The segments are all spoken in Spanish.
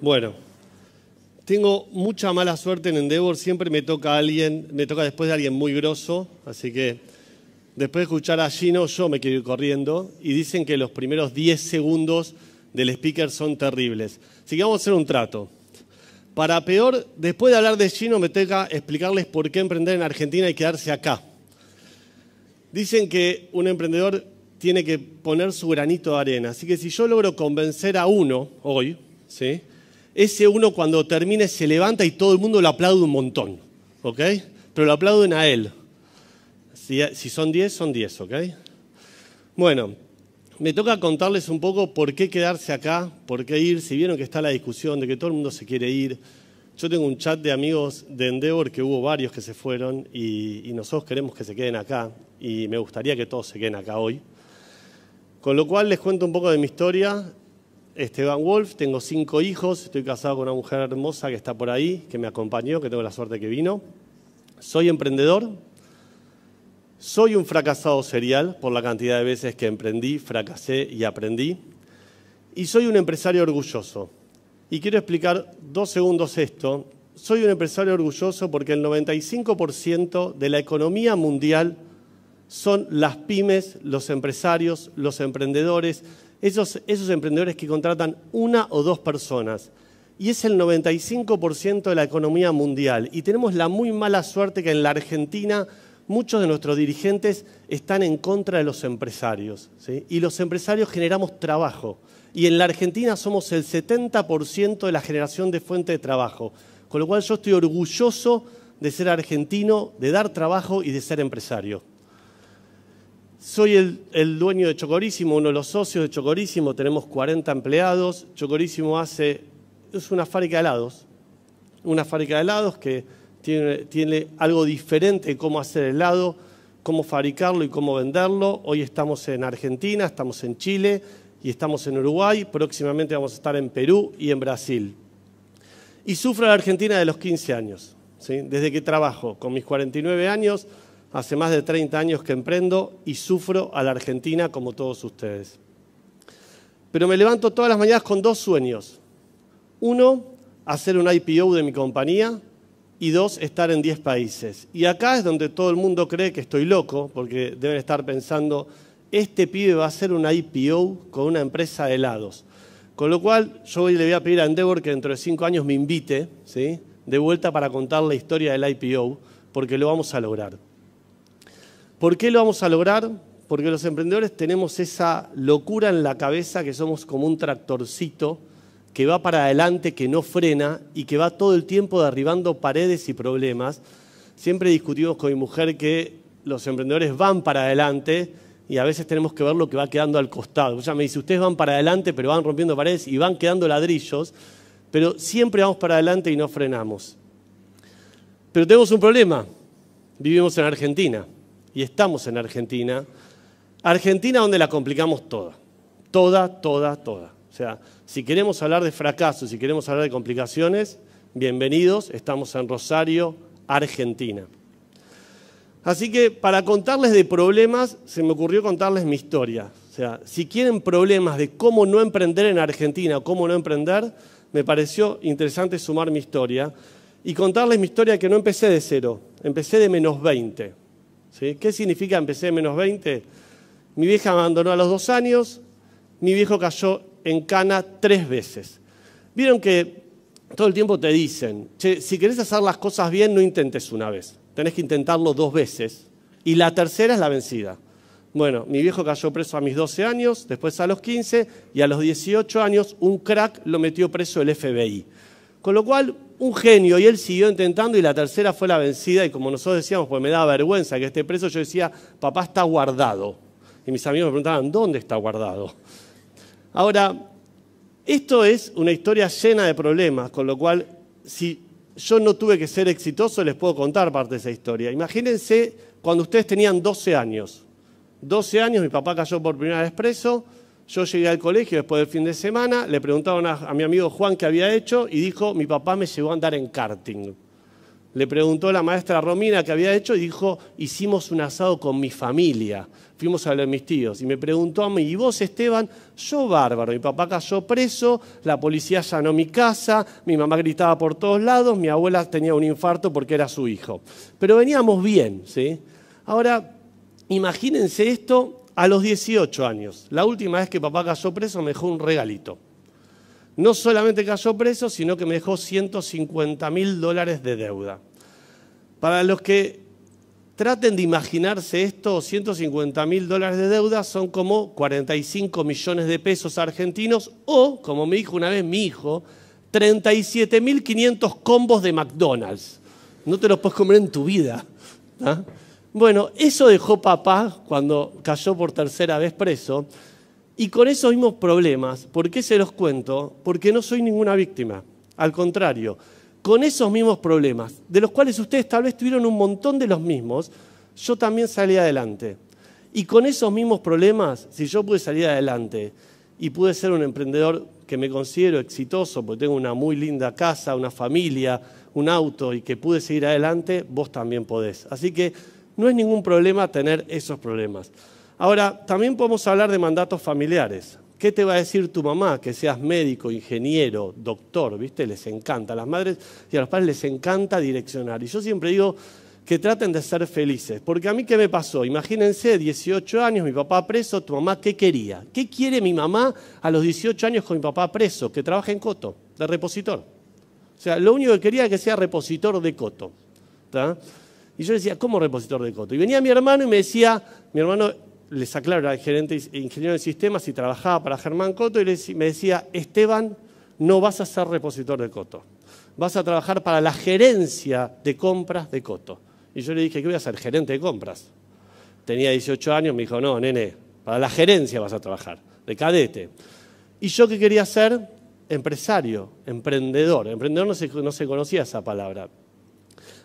Bueno, tengo mucha mala suerte en Endeavor, siempre me toca alguien, me toca después de alguien muy grosso, así que después de escuchar a Gino yo me quiero ir corriendo y dicen que los primeros 10 segundos del speaker son terribles. Así que vamos a hacer un trato. Para peor, después de hablar de Gino me toca explicarles por qué emprender en Argentina y quedarse acá. Dicen que un emprendedor tiene que poner su granito de arena. Así que si yo logro convencer a uno hoy, ese uno cuando termine se levanta y todo el mundo lo aplaude un montón, ¿ok? Pero lo aplauden a él. Si, son 10, son 10, ¿ok? Bueno, me toca contarles un poco por qué quedarse acá, por qué ir, si vieron que está la discusión de que todo el mundo se quiere ir. Yo tengo un chat de amigos de Endeavor que hubo varios que se fueron y nosotros queremos que se queden acá y me gustaría que todos se queden acá hoy. Con lo cual les cuento un poco de mi historia. Esteban Wolf, tengo cinco hijos, estoy casado con una mujer hermosa que está por ahí, que me acompañó, que tengo la suerte que vino. Soy emprendedor, soy un fracasado serial por la cantidad de veces que emprendí, fracasé y aprendí. Y soy un empresario orgulloso. Y quiero explicar dos segundos esto. Soy un empresario orgulloso porque el 95% de la economía mundial son las pymes, los empresarios, los emprendedores, esos, emprendedores que contratan una o dos personas. Y es el 95% de la economía mundial. Y tenemos la muy mala suerte que en la Argentina muchos de nuestros dirigentes están en contra de los empresarios. Y los empresarios generamos trabajo. Y en la Argentina somos el 70% de la generación de fuente de trabajo. Con lo cual yo estoy orgulloso de ser argentino, de dar trabajo y de ser empresario. Soy el, dueño de Chocorísimo, uno de los socios de Chocorísimo, tenemos 40 empleados. Chocorísimo hace, es una fábrica de helados, una fábrica de helados que tiene, algo diferente cómo hacer helado, cómo fabricarlo y cómo venderlo. Hoy estamos en Argentina, estamos en Chile y estamos en Uruguay, próximamente vamos a estar en Perú y en Brasil. Y sufro la Argentina de los 15 años, desde que trabajo, con mis 49 años Hace más de 30 años que emprendo y sufro a la Argentina como todos ustedes. Pero me levanto todas las mañanas con dos sueños. Uno, hacer un IPO de mi compañía y dos, estar en 10 países. Y acá es donde todo el mundo cree que estoy loco, porque deben estar pensando, este pibe va a hacer un IPO con una empresa de helados. Con lo cual, yo hoy le voy a pedir a Endeavor que dentro de cinco años me invite, ¿sí? de vuelta para contar la historia del IPO, porque lo vamos a lograr. ¿Por qué lo vamos a lograr? Porque los emprendedores tenemos esa locura en la cabeza que somos como un tractorcito que va para adelante, que no frena y que va todo el tiempo derribando paredes y problemas. Siempre discutimos con mi mujer que los emprendedores van para adelante y a veces tenemos que ver lo que va quedando al costado. sea, me dice, ustedes van para adelante, pero van rompiendo paredes y van quedando ladrillos, pero siempre vamos para adelante y no frenamos. Pero tenemos un problema. Vivimos en Argentina y estamos en Argentina, Argentina donde la complicamos toda, toda, toda, toda. O sea, si queremos hablar de fracasos, si queremos hablar de complicaciones, bienvenidos, estamos en Rosario, Argentina. Así que para contarles de problemas, se me ocurrió contarles mi historia. O sea, si quieren problemas de cómo no emprender en Argentina cómo no emprender, me pareció interesante sumar mi historia y contarles mi historia que no empecé de cero, empecé de menos 20. ¿Qué significa empecé menos 20? Mi vieja abandonó a los dos años, mi viejo cayó en cana tres veces. Vieron que todo el tiempo te dicen, che, si querés hacer las cosas bien, no intentes una vez, tenés que intentarlo dos veces y la tercera es la vencida. Bueno, mi viejo cayó preso a mis 12 años, después a los 15 y a los 18 años un crack lo metió preso el FBI. Con lo cual, un genio y él siguió intentando y la tercera fue la vencida y como nosotros decíamos, pues me daba vergüenza que esté preso, yo decía, papá está guardado. Y mis amigos me preguntaban, ¿dónde está guardado? Ahora, esto es una historia llena de problemas, con lo cual, si yo no tuve que ser exitoso, les puedo contar parte de esa historia. Imagínense cuando ustedes tenían 12 años. 12 años, mi papá cayó por primera vez preso, yo llegué al colegio después del fin de semana, le preguntaron a, mi amigo Juan qué había hecho y dijo, mi papá me llevó a andar en karting. Le preguntó la maestra Romina qué había hecho y dijo, hicimos un asado con mi familia, fuimos a ver a mis tíos. Y me preguntó a mí, ¿y vos Esteban? Yo bárbaro, mi papá cayó preso, la policía llanó mi casa, mi mamá gritaba por todos lados, mi abuela tenía un infarto porque era su hijo. Pero veníamos bien, ¿sí? Ahora, imagínense esto a los 18 años, la última vez que papá cayó preso me dejó un regalito. No solamente cayó preso, sino que me dejó 150 mil dólares de deuda. Para los que traten de imaginarse esto, 150 mil dólares de deuda son como 45 millones de pesos argentinos o, como me dijo una vez mi hijo, 37 mil 500 combos de McDonald's. No te los puedes comer en tu vida. ¿ah? Bueno, eso dejó papá cuando cayó por tercera vez preso. Y con esos mismos problemas, ¿por qué se los cuento? Porque no soy ninguna víctima. Al contrario, con esos mismos problemas, de los cuales ustedes tal vez tuvieron un montón de los mismos, yo también salí adelante. Y con esos mismos problemas, si yo pude salir adelante y pude ser un emprendedor que me considero exitoso, porque tengo una muy linda casa, una familia, un auto y que pude seguir adelante, vos también podés. Así que no es ningún problema tener esos problemas. Ahora, también podemos hablar de mandatos familiares. ¿Qué te va a decir tu mamá? Que seas médico, ingeniero, doctor, ¿viste? Les encanta. A las madres y a los padres les encanta direccionar. Y yo siempre digo que traten de ser felices. Porque a mí, ¿qué me pasó? Imagínense, 18 años, mi papá preso, tu mamá, ¿qué quería? ¿Qué quiere mi mamá a los 18 años con mi papá preso? Que trabaje en Coto, de repositor. O sea, lo único que quería es que sea repositor de Coto. Y yo le decía, ¿cómo repositor de coto? Y venía mi hermano y me decía, mi hermano les aclaro, era el gerente ingeniero de sistemas y trabajaba para Germán Coto y me decía, Esteban, no vas a ser repositor de Coto, vas a trabajar para la gerencia de compras de Coto. Y yo le dije, ¿qué voy a ser? Gerente de compras. Tenía 18 años, me dijo, no, nene, para la gerencia vas a trabajar, de cadete. Y yo que quería ser empresario, emprendedor. Emprendedor no se, no se conocía esa palabra.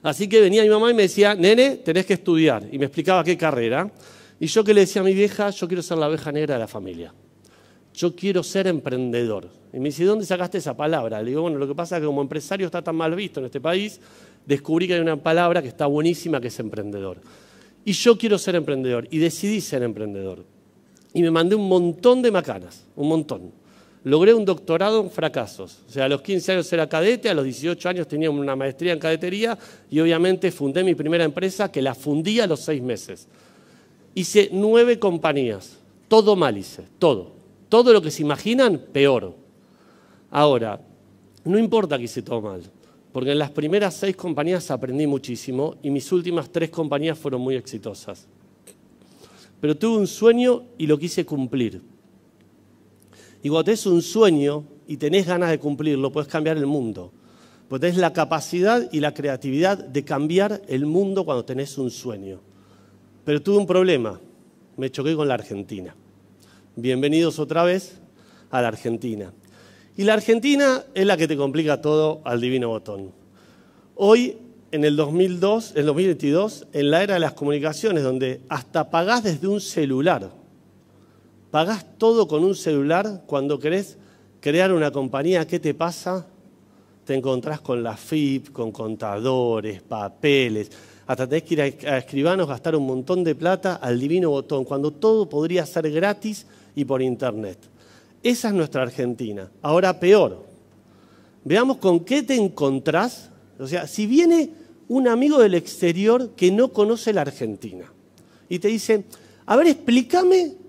Así que venía mi mamá y me decía, nene, tenés que estudiar. Y me explicaba qué carrera. Y yo que le decía a mi vieja, yo quiero ser la abeja negra de la familia. Yo quiero ser emprendedor. Y me dice, ¿dónde sacaste esa palabra? Le digo, bueno, lo que pasa es que como empresario está tan mal visto en este país, descubrí que hay una palabra que está buenísima, que es emprendedor. Y yo quiero ser emprendedor. Y decidí ser emprendedor. Y me mandé un montón de macanas, un montón. Logré un doctorado en fracasos. O sea, a los 15 años era cadete, a los 18 años tenía una maestría en cadetería y obviamente fundé mi primera empresa que la fundí a los seis meses. Hice nueve compañías, todo mal hice, todo. Todo lo que se imaginan, peor. Ahora, no importa que hice todo mal, porque en las primeras seis compañías aprendí muchísimo y mis últimas tres compañías fueron muy exitosas. Pero tuve un sueño y lo quise cumplir. Y cuando tenés un sueño y tenés ganas de cumplirlo, puedes cambiar el mundo. Porque tenés la capacidad y la creatividad de cambiar el mundo cuando tenés un sueño. Pero tuve un problema, me choqué con la Argentina. Bienvenidos otra vez a la Argentina. Y la Argentina es la que te complica todo al divino botón. Hoy, en el 2002, en 2022, en la era de las comunicaciones, donde hasta pagás desde un celular, ¿Pagás todo con un celular cuando querés crear una compañía? ¿Qué te pasa? Te encontrás con la FIP, con contadores, papeles. Hasta tenés que ir a escribanos, gastar un montón de plata al divino botón, cuando todo podría ser gratis y por internet. Esa es nuestra Argentina. Ahora peor. Veamos con qué te encontrás. O sea, si viene un amigo del exterior que no conoce la Argentina y te dice, a ver, explícame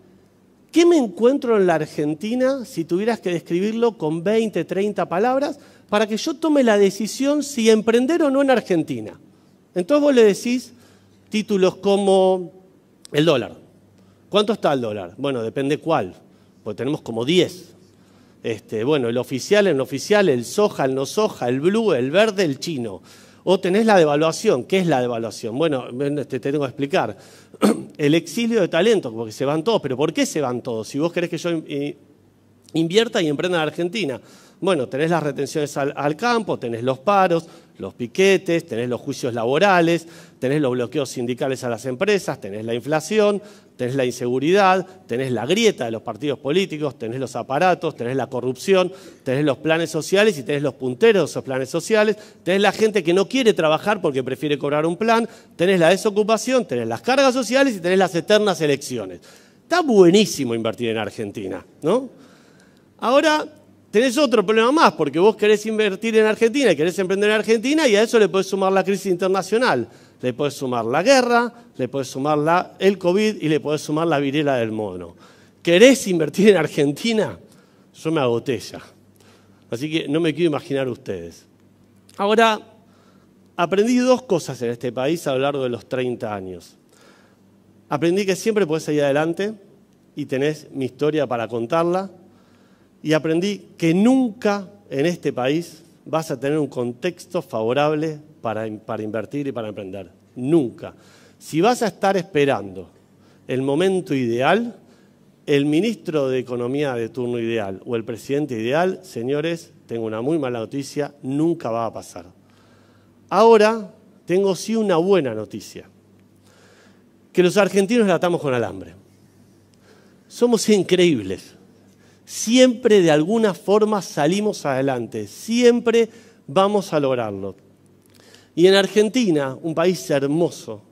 ¿Qué me encuentro en la Argentina si tuvieras que describirlo con 20, 30 palabras para que yo tome la decisión si emprender o no en Argentina? Entonces vos le decís títulos como el dólar. ¿Cuánto está el dólar? Bueno, depende cuál, porque tenemos como 10. Este, bueno, el oficial, el no oficial, el soja, el no soja, el blue, el verde, el chino. O tenés la devaluación. ¿Qué es la devaluación? Bueno, este, te tengo que explicar. el exilio de talento, porque se van todos. ¿Pero por qué se van todos? Si vos querés que yo eh, invierta y emprenda en Argentina. Bueno, tenés las retenciones al campo, tenés los paros, los piquetes, tenés los juicios laborales, tenés los bloqueos sindicales a las empresas, tenés la inflación, tenés la inseguridad, tenés la grieta de los partidos políticos, tenés los aparatos, tenés la corrupción, tenés los planes sociales y tenés los punteros de esos planes sociales, tenés la gente que no quiere trabajar porque prefiere cobrar un plan, tenés la desocupación, tenés las cargas sociales y tenés las eternas elecciones. Está buenísimo invertir en Argentina, ¿no? Ahora Tenés otro problema más, porque vos querés invertir en Argentina, y querés emprender en Argentina y a eso le podés sumar la crisis internacional, le podés sumar la guerra, le podés sumar el COVID y le podés sumar la virela del mono. ¿Querés invertir en Argentina? Yo me agoté Así que no me quiero imaginar ustedes. Ahora, aprendí dos cosas en este país a lo largo de los 30 años. Aprendí que siempre podés ir adelante y tenés mi historia para contarla y aprendí que nunca en este país vas a tener un contexto favorable para, invertir y para emprender. Nunca. Si vas a estar esperando el momento ideal, el ministro de Economía de turno ideal o el presidente ideal, señores, tengo una muy mala noticia, nunca va a pasar. Ahora tengo sí una buena noticia, que los argentinos la atamos con alambre. Somos increíbles siempre de alguna forma salimos adelante, siempre vamos a lograrlo. Y en Argentina, un país hermoso,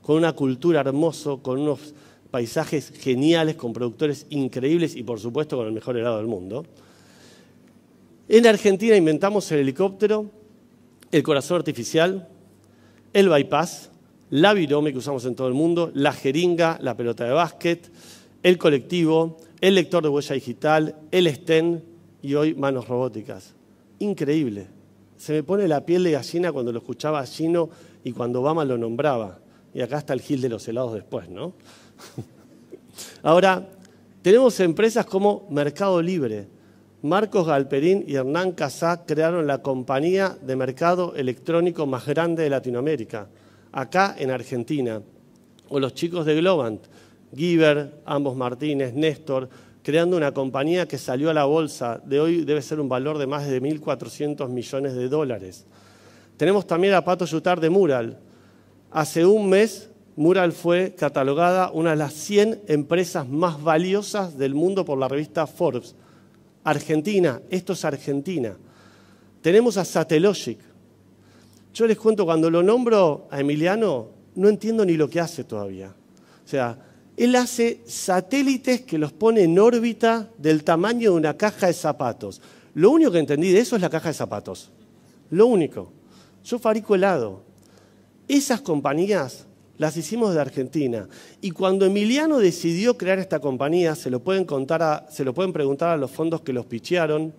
con una cultura hermosa, con unos paisajes geniales, con productores increíbles y por supuesto con el mejor helado del mundo. En Argentina inventamos el helicóptero, el corazón artificial, el bypass, la virome que usamos en todo el mundo, la jeringa, la pelota de básquet, el colectivo, el lector de huella digital, el STEM y hoy manos robóticas. Increíble. Se me pone la piel de gallina cuando lo escuchaba a Gino y cuando Obama lo nombraba. Y acá está el Gil de los helados después, ¿no? Ahora, tenemos empresas como Mercado Libre. Marcos Galperín y Hernán Casá crearon la compañía de mercado electrónico más grande de Latinoamérica, acá en Argentina. O los chicos de Globant, Giver, ambos Martínez, Néstor, creando una compañía que salió a la bolsa, de hoy debe ser un valor de más de 1.400 millones de dólares. Tenemos también a Pato Yutar de Mural. Hace un mes, Mural fue catalogada una de las 100 empresas más valiosas del mundo por la revista Forbes. Argentina, esto es Argentina. Tenemos a Satellogic. Yo les cuento, cuando lo nombro a Emiliano, no entiendo ni lo que hace todavía. O sea, él hace satélites que los pone en órbita del tamaño de una caja de zapatos. Lo único que entendí de eso es la caja de zapatos. Lo único. Yo fabrico helado. Esas compañías las hicimos de Argentina. Y cuando Emiliano decidió crear esta compañía, se lo pueden, se lo pueden preguntar a los fondos que los pichearon,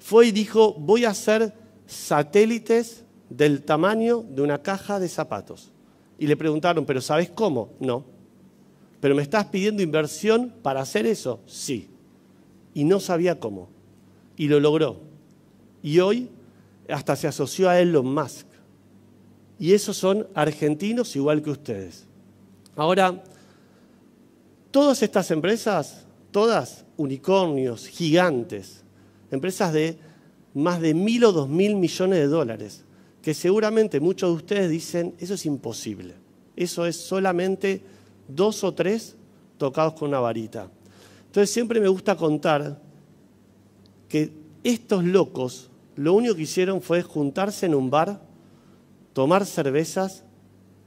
fue y dijo, voy a hacer satélites del tamaño de una caja de zapatos. Y le preguntaron, ¿pero sabes cómo? No. Pero me estás pidiendo inversión para hacer eso, sí. Y no sabía cómo. Y lo logró. Y hoy hasta se asoció a Elon Musk. Y esos son argentinos igual que ustedes. Ahora, todas estas empresas, todas unicornios, gigantes, empresas de más de mil o dos mil millones de dólares, que seguramente muchos de ustedes dicen, eso es imposible, eso es solamente dos o tres tocados con una varita. Entonces siempre me gusta contar que estos locos lo único que hicieron fue juntarse en un bar, tomar cervezas,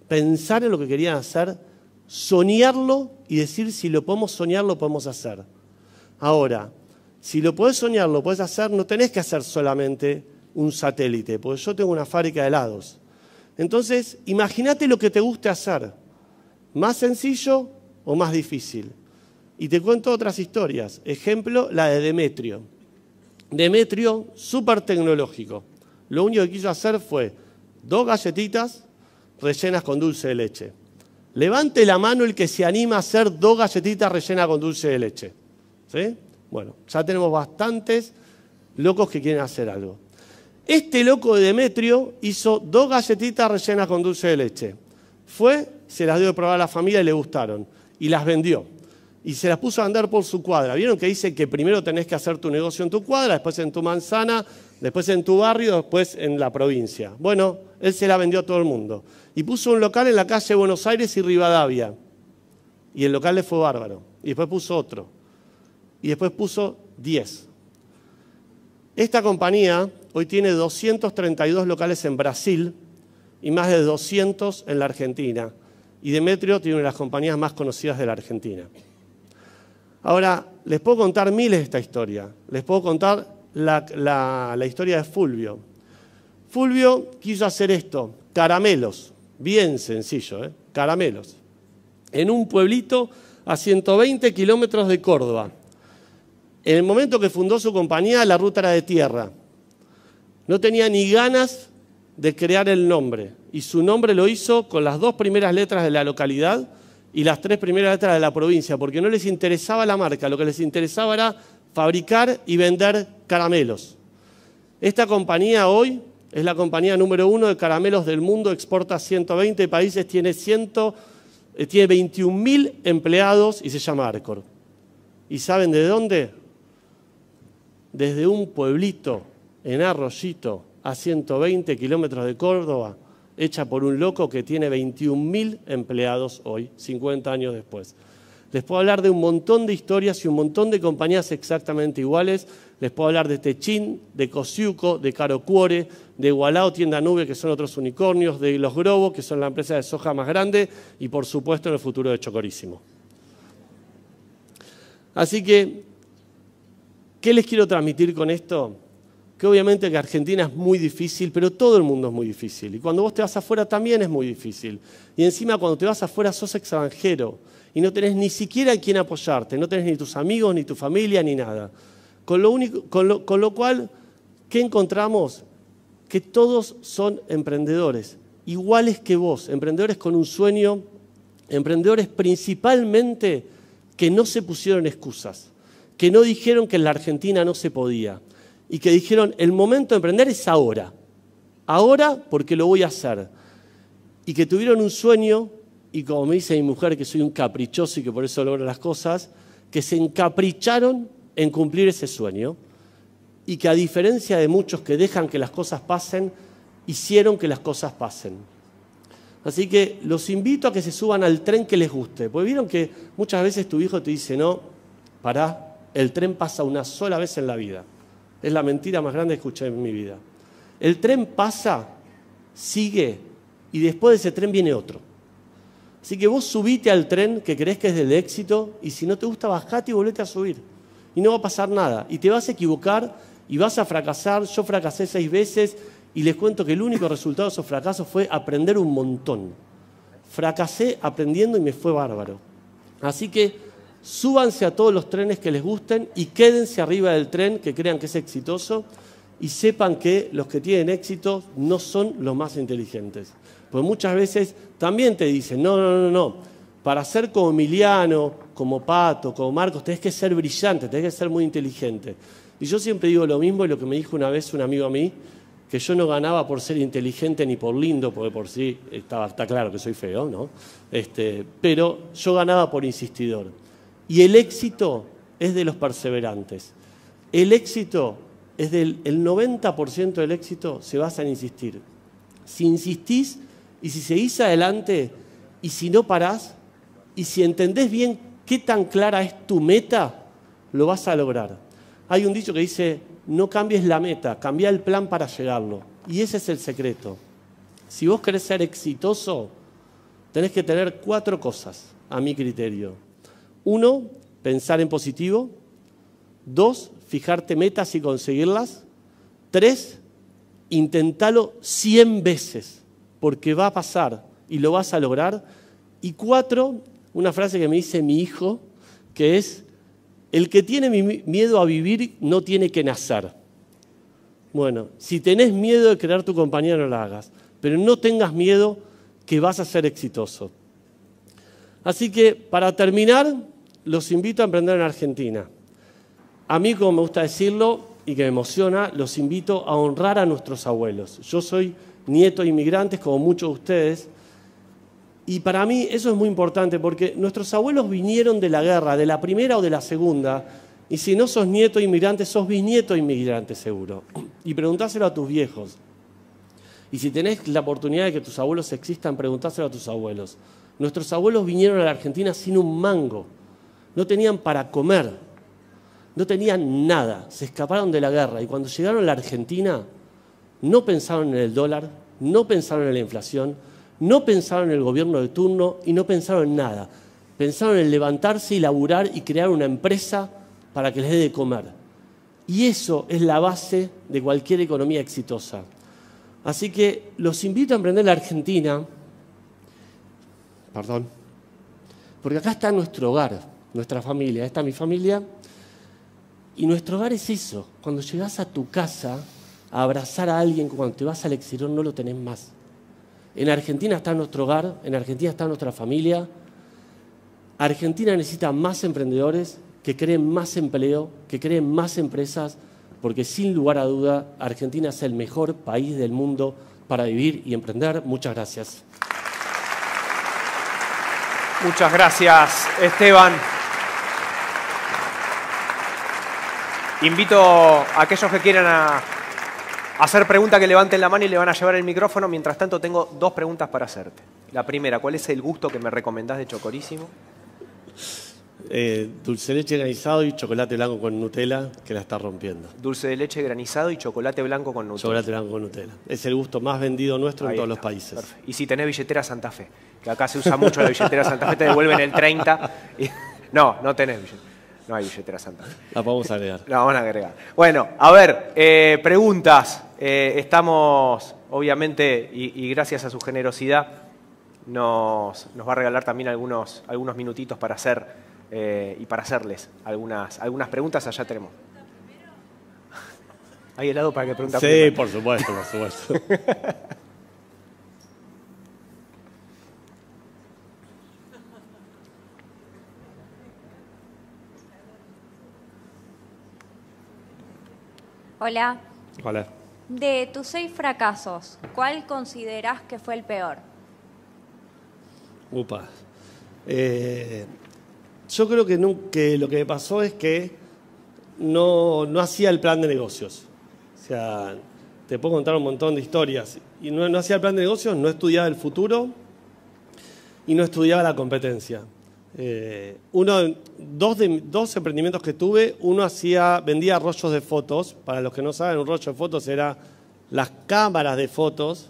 pensar en lo que querían hacer, soñarlo y decir si lo podemos soñar, lo podemos hacer. Ahora, si lo puedes soñar, lo puedes hacer, no tenés que hacer solamente un satélite, porque yo tengo una fábrica de helados. Entonces, imagínate lo que te guste hacer. ¿Más sencillo o más difícil? Y te cuento otras historias. Ejemplo, la de Demetrio. Demetrio, súper tecnológico. Lo único que quiso hacer fue dos galletitas rellenas con dulce de leche. Levante la mano el que se anima a hacer dos galletitas rellenas con dulce de leche. ¿Sí? Bueno, ya tenemos bastantes locos que quieren hacer algo. Este loco de Demetrio hizo dos galletitas rellenas con dulce de leche. Fue se las dio a probar a la familia y le gustaron. Y las vendió. Y se las puso a andar por su cuadra. ¿Vieron que dice que primero tenés que hacer tu negocio en tu cuadra, después en tu manzana, después en tu barrio, después en la provincia? Bueno, él se la vendió a todo el mundo. Y puso un local en la calle de Buenos Aires y Rivadavia. Y el local le fue bárbaro. Y después puso otro. Y después puso 10. Esta compañía hoy tiene 232 locales en Brasil y más de 200 en la Argentina y Demetrio tiene una de las compañías más conocidas de la Argentina. Ahora, les puedo contar miles de esta historia. Les puedo contar la, historia de Fulvio. Fulvio quiso hacer esto, caramelos, bien sencillo, ¿eh? caramelos, en un pueblito a 120 kilómetros de Córdoba. En el momento que fundó su compañía, la ruta era de tierra. No tenía ni ganas de crear el nombre. Y su nombre lo hizo con las dos primeras letras de la localidad y las tres primeras letras de la provincia, porque no les interesaba la marca, lo que les interesaba era fabricar y vender caramelos. Esta compañía hoy es la compañía número uno de caramelos del mundo, exporta a 120 países, tiene, eh, tiene 21.000 empleados y se llama Arcor. ¿Y saben de dónde? Desde un pueblito en Arroyito, a 120 kilómetros de Córdoba, hecha por un loco que tiene 21.000 empleados hoy, 50 años después. Les puedo hablar de un montón de historias y un montón de compañías exactamente iguales. Les puedo hablar de Techin, de Cosiuco, de Carocuore, de Gualao Tienda Nube, que son otros unicornios, de Los Grobos, que son la empresa de soja más grande, y por supuesto en el futuro de Chocorísimo. Así que, ¿qué les quiero transmitir con esto? que obviamente que Argentina es muy difícil, pero todo el mundo es muy difícil. Y cuando vos te vas afuera también es muy difícil. Y encima cuando te vas afuera sos extranjero y no tenés ni siquiera a quien apoyarte, no tenés ni tus amigos, ni tu familia, ni nada. Con lo, único, con lo cual, ¿qué encontramos? Que todos son emprendedores, iguales que vos, emprendedores con un sueño, emprendedores principalmente que no se pusieron excusas, que no dijeron que en la Argentina no se podía y que dijeron, el momento de emprender es ahora, ahora porque lo voy a hacer. Y que tuvieron un sueño, y como me dice mi mujer, que soy un caprichoso y que por eso logro las cosas, que se encapricharon en cumplir ese sueño y que a diferencia de muchos que dejan que las cosas pasen, hicieron que las cosas pasen. Así que los invito a que se suban al tren que les guste, porque vieron que muchas veces tu hijo te dice, no, pará, el tren pasa una sola vez en la vida. Es la mentira más grande que escuché en mi vida. El tren pasa, sigue, y después de ese tren viene otro. Así que vos subite al tren que crees que es del éxito, y si no te gusta, bajate y volvete a subir. Y no va a pasar nada. Y te vas a equivocar y vas a fracasar. Yo fracasé seis veces y les cuento que el único resultado de esos fracasos fue aprender un montón. Fracasé aprendiendo y me fue bárbaro. Así que súbanse a todos los trenes que les gusten y quédense arriba del tren que crean que es exitoso y sepan que los que tienen éxito no son los más inteligentes. Pues muchas veces también te dicen, no, no, no, no, para ser como Emiliano, como Pato, como Marcos, tenés que ser brillante, tenés que ser muy inteligente. Y yo siempre digo lo mismo y lo que me dijo una vez un amigo a mí, que yo no ganaba por ser inteligente ni por lindo, porque por sí está, está claro que soy feo, ¿no? Este, pero yo ganaba por insistidor. Y el éxito es de los perseverantes. El éxito es del el 90% del éxito se basa en insistir. Si insistís y si seguís adelante y si no parás y si entendés bien qué tan clara es tu meta, lo vas a lograr. Hay un dicho que dice, no cambies la meta, cambia el plan para llegarlo. Y ese es el secreto. Si vos querés ser exitoso, tenés que tener cuatro cosas, a mi criterio. Uno, pensar en positivo. Dos, fijarte metas y conseguirlas. Tres, intentalo 100 veces, porque va a pasar y lo vas a lograr. Y cuatro, una frase que me dice mi hijo, que es, el que tiene miedo a vivir no tiene que nacer. Bueno, si tenés miedo de crear tu compañía, no la hagas, pero no tengas miedo que vas a ser exitoso. Así que para terminar, los invito a emprender en Argentina. A mí, como me gusta decirlo y que me emociona, los invito a honrar a nuestros abuelos. Yo soy nieto inmigrante, inmigrantes, como muchos de ustedes, y para mí eso es muy importante porque nuestros abuelos vinieron de la guerra, de la primera o de la segunda, y si no sos nieto inmigrante, sos bisnieto inmigrante seguro. Y preguntáselo a tus viejos. Y si tenés la oportunidad de que tus abuelos existan, preguntáselo a tus abuelos. Nuestros abuelos vinieron a la Argentina sin un mango. No tenían para comer, no tenían nada, se escaparon de la guerra y cuando llegaron a la Argentina no pensaron en el dólar, no pensaron en la inflación, no pensaron en el gobierno de turno y no pensaron en nada. Pensaron en levantarse y laburar y crear una empresa para que les dé de comer. Y eso es la base de cualquier economía exitosa. Así que los invito a emprender la Argentina. Perdón. Porque acá está nuestro hogar nuestra familia, esta mi familia. Y nuestro hogar es eso. Cuando llegas a tu casa a abrazar a alguien, cuando te vas al exilio no lo tenés más. En Argentina está nuestro hogar, en Argentina está nuestra familia. Argentina necesita más emprendedores que creen más empleo, que creen más empresas, porque sin lugar a duda Argentina es el mejor país del mundo para vivir y emprender. Muchas gracias. Muchas gracias, Esteban. Invito a aquellos que quieran hacer preguntas que levanten la mano y le van a llevar el micrófono. Mientras tanto, tengo dos preguntas para hacerte. La primera, ¿cuál es el gusto que me recomendás de Chocorísimo? Eh, dulce de leche granizado y chocolate blanco con Nutella, que la está rompiendo. Dulce de leche granizado y chocolate blanco con Nutella. Chocolate blanco con Nutella. Es el gusto más vendido nuestro en todos los países. Y si tenés billetera Santa Fe, que acá se usa mucho la billetera Santa Fe, te devuelven el 30. No, no tenés billetera. No hay billetera Santa La vamos a agregar. La vamos a agregar. Bueno, a ver, eh, preguntas. Eh, estamos, obviamente, y, gracias a su generosidad, nos, nos, va a regalar también algunos, algunos minutitos para hacer eh, y para hacerles algunas, algunas preguntas. Allá tenemos. ¿Hay helado para que pregunte? Sí, por supuesto, por supuesto. Hola. Hola. De tus seis fracasos, ¿cuál consideras que fue el peor? Upa. Eh, yo creo que, lo que me pasó es que no, no hacía el plan de negocios. O sea, te puedo contar un montón de historias. Y no hacía el plan de negocios, no estudiaba el futuro y no estudiaba la competencia. Eh, dos, dos emprendimientos que tuve, uno hacía, vendía rollos de fotos. Para los que no saben, un rollo de fotos era las cámaras de fotos.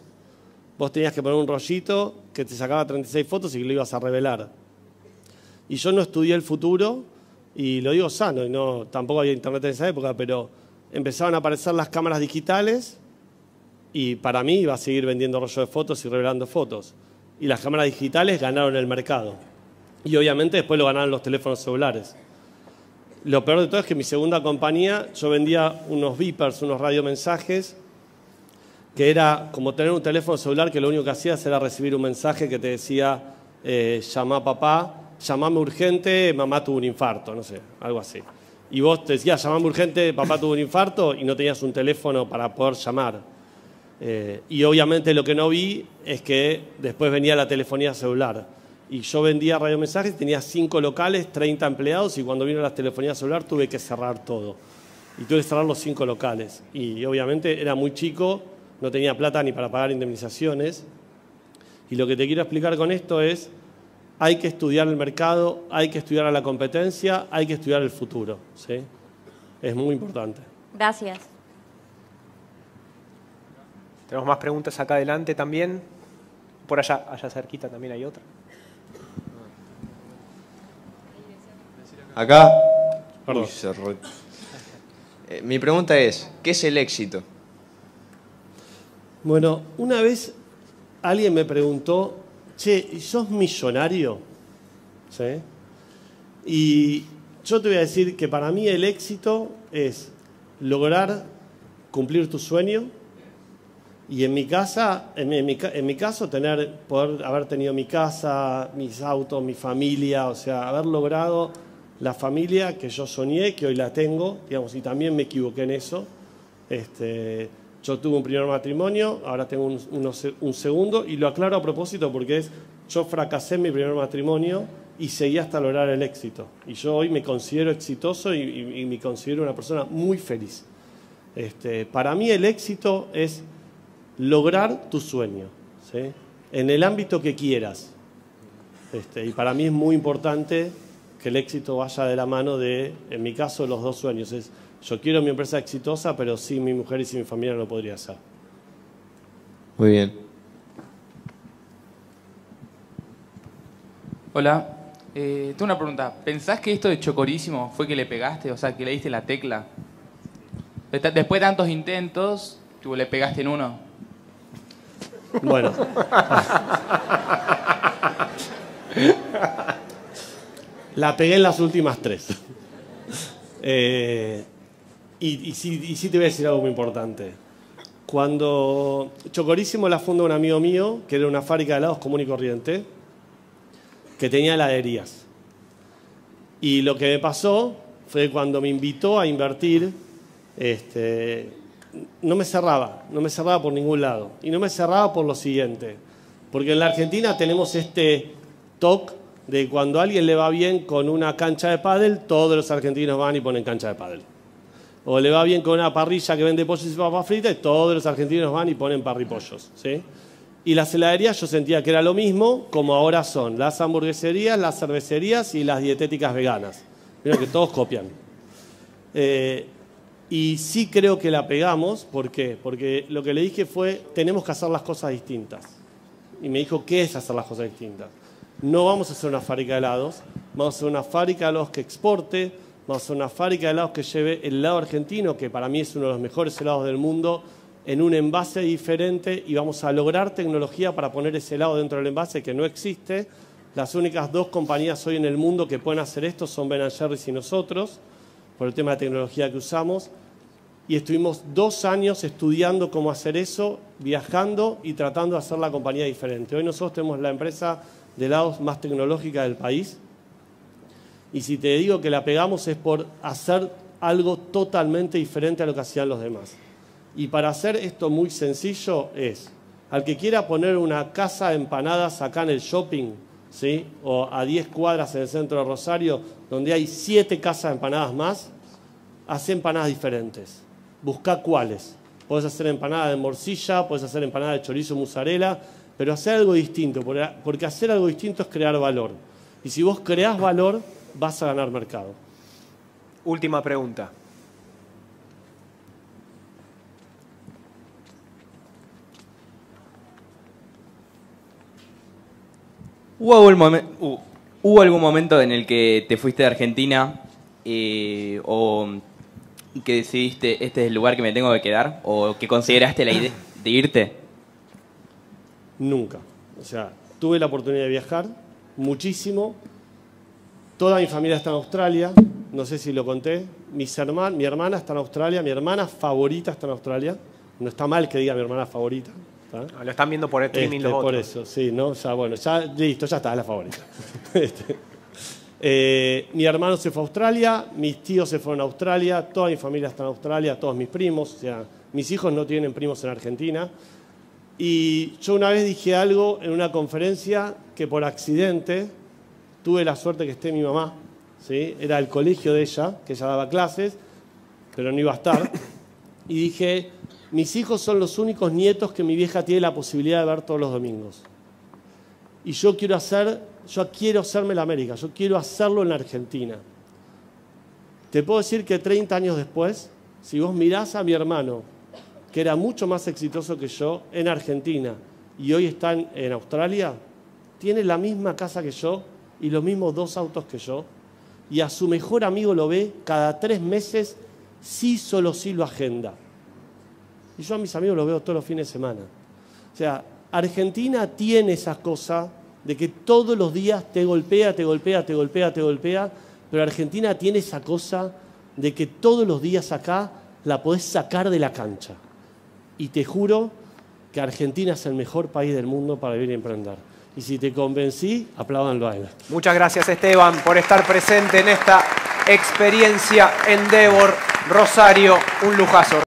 Vos tenías que poner un rollito que te sacaba 36 fotos y que lo ibas a revelar. Y yo no estudié el futuro, y lo digo sano, y no, tampoco había internet en esa época, pero empezaban a aparecer las cámaras digitales y para mí iba a seguir vendiendo rollos de fotos y revelando fotos. Y las cámaras digitales ganaron el mercado. Y obviamente después lo ganaron los teléfonos celulares. Lo peor de todo es que mi segunda compañía, yo vendía unos Vipers, unos radiomensajes, que era como tener un teléfono celular que lo único que hacías era recibir un mensaje que te decía, eh, llama papá, llamame urgente, mamá tuvo un infarto, no sé, algo así. Y vos te decías, llamame urgente, papá tuvo un infarto, y no tenías un teléfono para poder llamar. Eh, y obviamente lo que no vi es que después venía la telefonía celular y yo vendía radiomesajes, tenía cinco locales, 30 empleados y cuando vino las telefonías celular tuve que cerrar todo. Y tuve que cerrar los cinco locales. Y obviamente era muy chico, no tenía plata ni para pagar indemnizaciones. Y lo que te quiero explicar con esto es, hay que estudiar el mercado, hay que estudiar a la competencia, hay que estudiar el futuro. Es muy importante. Gracias. Tenemos más preguntas acá adelante también. Por allá, allá cerquita también hay otra. Acá. Eh, mi pregunta es: ¿qué es el éxito? Bueno, una vez alguien me preguntó, che, ¿sos millonario? ¿Sí? Y yo te voy a decir que para mí el éxito es lograr cumplir tu sueño y en mi casa, en mi, en mi caso, tener, poder haber tenido mi casa, mis autos, mi familia, o sea, haber logrado la familia que yo soñé, que hoy la tengo, digamos, y también me equivoqué en eso. Este, yo tuve un primer matrimonio, ahora tengo un, segundo, y lo aclaro a propósito porque es, yo fracasé en mi primer matrimonio y seguí hasta lograr el éxito. Y yo hoy me considero exitoso y, me considero una persona muy feliz. Este, para mí el éxito es lograr tu sueño, en el ámbito que quieras. Este, y para mí es muy importante que el éxito vaya de la mano de, en mi caso, los dos sueños. Es, yo quiero mi empresa exitosa, pero sin mi mujer y sin mi familia no podría ser. Muy bien. Hola, eh, tengo una pregunta. ¿Pensás que esto de chocorísimo fue que le pegaste? O sea, que le diste la tecla. Después de tantos intentos, tú le pegaste en uno. Bueno. La pegué en las últimas tres. Eh, y, sí, te voy a decir algo muy importante. Cuando Chocorísimo la fundó un amigo mío, que era una fábrica de helados común y corriente, que tenía heladerías. Y lo que me pasó fue cuando me invitó a invertir, este, no me cerraba, no me cerraba por ningún lado. Y no me cerraba por lo siguiente, porque en la Argentina tenemos este TOC de cuando a alguien le va bien con una cancha de pádel, todos los argentinos van y ponen cancha de pádel. O le va bien con una parrilla que vende pollos y papas fritas, todos los argentinos van y ponen parripollos. ¿sí? Y las heladerías yo sentía que era lo mismo como ahora son las hamburgueserías, las cervecerías y las dietéticas veganas. Mira que todos copian. Eh, y sí creo que la pegamos, ¿por qué? Porque lo que le dije fue, tenemos que hacer las cosas distintas. Y me dijo, ¿qué es hacer las cosas distintas? no vamos a hacer una fábrica de helados, vamos a hacer una fábrica de helados que exporte, vamos a hacer una fábrica de helados que lleve el helado argentino, que para mí es uno de los mejores helados del mundo, en un envase diferente y vamos a lograr tecnología para poner ese helado dentro del envase que no existe. Las únicas dos compañías hoy en el mundo que pueden hacer esto son Ben Jerry's y nosotros, por el tema de tecnología que usamos. Y estuvimos dos años estudiando cómo hacer eso, viajando y tratando de hacer la compañía diferente. Hoy nosotros tenemos la empresa de OS más tecnológica del país. Y si te digo que la pegamos es por hacer algo totalmente diferente a lo que hacían los demás. Y para hacer esto muy sencillo es, al que quiera poner una casa de empanadas acá en el shopping, ¿sí? o a 10 cuadras en el centro de Rosario, donde hay 7 casas de empanadas más, hace empanadas diferentes. Busca cuáles. Puedes hacer empanada de morcilla, puedes hacer empanada de chorizo mozzarella, pero hacer algo distinto, porque hacer algo distinto es crear valor. Y si vos creás valor, vas a ganar mercado. Última pregunta. ¿Hubo algún, ¿Hubo algún momento en el que te fuiste de Argentina eh, o que decidiste este es el lugar que me tengo que quedar o que consideraste la idea de irte? nunca. O sea, tuve la oportunidad de viajar muchísimo. Toda mi familia está en Australia, no sé si lo conté. Mis mi hermana está en Australia, mi hermana favorita está en Australia. No está mal que diga mi hermana favorita. Ah, la están viendo por el este, Por eso, sí, bueno, ya listo, ya está, la favorita. Este. Eh, mi hermano se fue a Australia, mis tíos se fueron a Australia, toda mi familia está en Australia, todos mis primos, o sea, mis hijos no tienen primos en Argentina. Y yo una vez dije algo en una conferencia que por accidente tuve la suerte que esté mi mamá, ¿sí? era el colegio de ella, que ella daba clases, pero no iba a estar, y dije, mis hijos son los únicos nietos que mi vieja tiene la posibilidad de ver todos los domingos. Y yo quiero hacer, yo quiero hacerme la América, yo quiero hacerlo en la Argentina. Te puedo decir que 30 años después, si vos mirás a mi hermano, que era mucho más exitoso que yo en Argentina y hoy está en, Australia, tiene la misma casa que yo y los mismos dos autos que yo, y a su mejor amigo lo ve cada tres meses, sí, solo sí lo agenda. Y yo a mis amigos lo veo todos los fines de semana. O sea, Argentina tiene esa cosa de que todos los días te golpea, te golpea, te golpea, te golpea, pero Argentina tiene esa cosa de que todos los días acá la podés sacar de la cancha y te juro que Argentina es el mejor país del mundo para vivir y emprender. Y si te convencí, apláudanlo a él. Muchas gracias Esteban por estar presente en esta experiencia Endeavor Rosario, un lujazo.